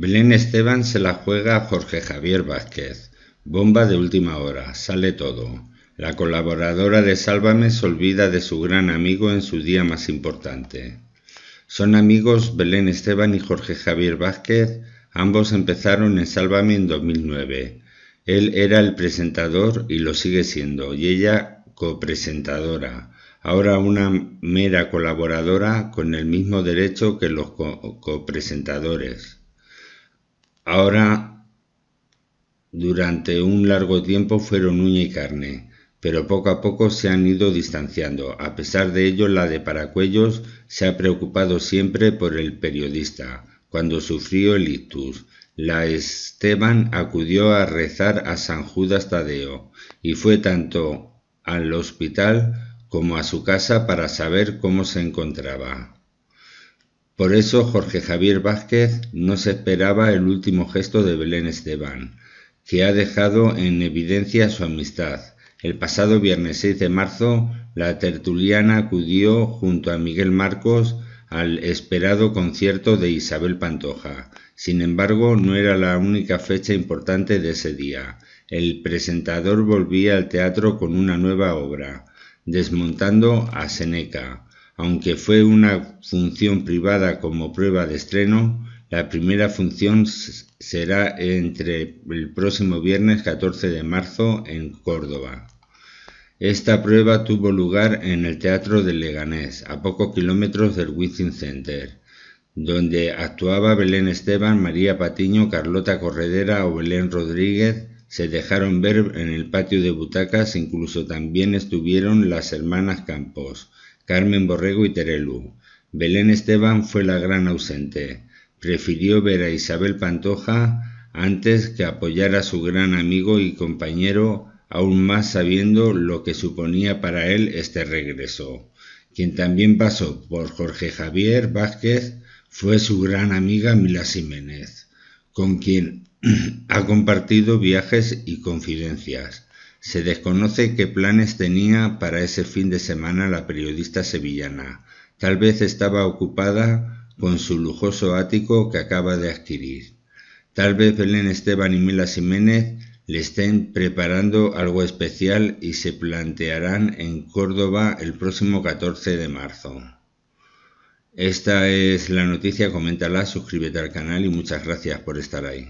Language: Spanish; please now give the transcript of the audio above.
Belén Esteban se la juega a Jorge Javier Vázquez. Bomba de última hora, sale todo. La colaboradora de Sálvame se olvida de su gran amigo en su día más importante. Son amigos Belén Esteban y Jorge Javier Vázquez. Ambos empezaron en Sálvame en 2009. Él era el presentador y lo sigue siendo, y ella copresentadora, ahora una mera colaboradora con el mismo derecho que los copresentadores. Ahora, durante un largo tiempo fueron uña y carne, pero poco a poco se han ido distanciando. A pesar de ello, la de Paracuellos se ha preocupado siempre por el periodista. Cuando sufrió el ictus, la Esteban acudió a rezar a San Judas Tadeo y fue tanto al hospital como a su casa para saber cómo se encontraba. Por eso Jorge Javier Vázquez no se esperaba el último gesto de Belén Esteban, que ha dejado en evidencia su amistad. El pasado viernes 6 de marzo, la tertuliana acudió junto a Miguel Marcos al esperado concierto de Isabel Pantoja. Sin embargo, no era la única fecha importante de ese día. El presentador volvía al teatro con una nueva obra, desmontando a Seneca, aunque fue una función privada como prueba de estreno, la primera función será entre el próximo viernes 14 de marzo en Córdoba. Esta prueba tuvo lugar en el Teatro de Leganés, a pocos kilómetros del Wizzing Center, donde actuaba Belén Esteban, María Patiño, Carlota Corredera o Belén Rodríguez. Se dejaron ver en el patio de butacas, incluso también estuvieron las hermanas Campos. Carmen Borrego y Terelu. Belén Esteban fue la gran ausente. Prefirió ver a Isabel Pantoja antes que apoyar a su gran amigo y compañero, aún más sabiendo lo que suponía para él este regreso. Quien también pasó por Jorge Javier Vázquez fue su gran amiga Mila Jiménez, con quien ha compartido viajes y confidencias. Se desconoce qué planes tenía para ese fin de semana la periodista sevillana. Tal vez estaba ocupada con su lujoso ático que acaba de adquirir. Tal vez Belén Esteban y Mila Jiménez le estén preparando algo especial y se plantearán en Córdoba el próximo 14 de marzo. Esta es la noticia, coméntala, suscríbete al canal y muchas gracias por estar ahí.